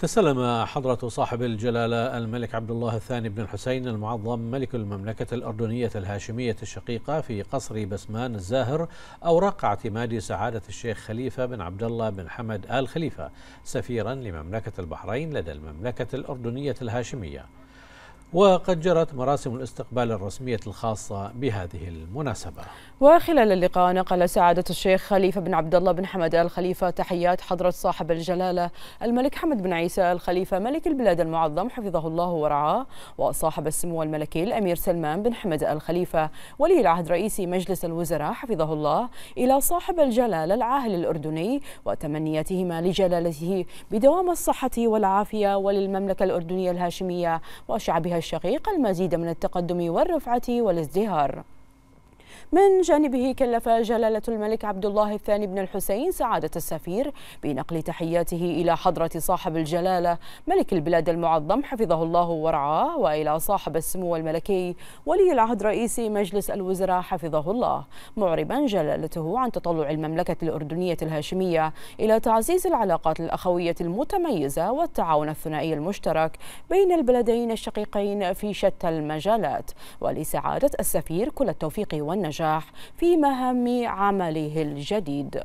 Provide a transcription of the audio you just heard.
تسلم حضرة صاحب الجلالة الملك عبد الله الثاني بن الحسين المعظم ملك المملكة الأردنية الهاشمية الشقيقة في قصر بسمان الزاهر أوراق اعتماد سعادة الشيخ خليفة بن عبد الله بن حمد آل خليفة سفيرا لمملكة البحرين لدى المملكة الأردنية الهاشمية وقد جرت مراسم الاستقبال الرسمية الخاصة بهذه المناسبة وخلال اللقاء نقل سعادة الشيخ خليفة بن عبد الله بن حمد آل خليفة تحيات حضرة صاحب الجلالة الملك حمد بن عيسى الخليفة ملك البلاد المعظم حفظه الله ورعاه وصاحب السمو الملكي الأمير سلمان بن حمد آل خليفة ولي العهد رئيس مجلس الوزراء حفظه الله إلى صاحب الجلالة العاهل الأردني وتمنياتهما لجلالته بدوام الصحة والعافية وللمملكة الأردنية الهاشمية وشعبها الشقيقة المزيد من التقدم والرفعة والازدهار من جانبه كلف جلالة الملك عبد الله الثاني بن الحسين سعادة السفير بنقل تحياته إلى حضرة صاحب الجلالة ملك البلاد المعظم حفظه الله ورعاه وإلى صاحب السمو الملكي ولي العهد رئيس مجلس الوزراء حفظه الله معربا جلالته عن تطلع المملكة الأردنية الهاشمية إلى تعزيز العلاقات الأخوية المتميزة والتعاون الثنائي المشترك بين البلدين الشقيقين في شتى المجالات ولسعادة السفير كل التوفيق والنجاح والنجاح في مهام عمله الجديد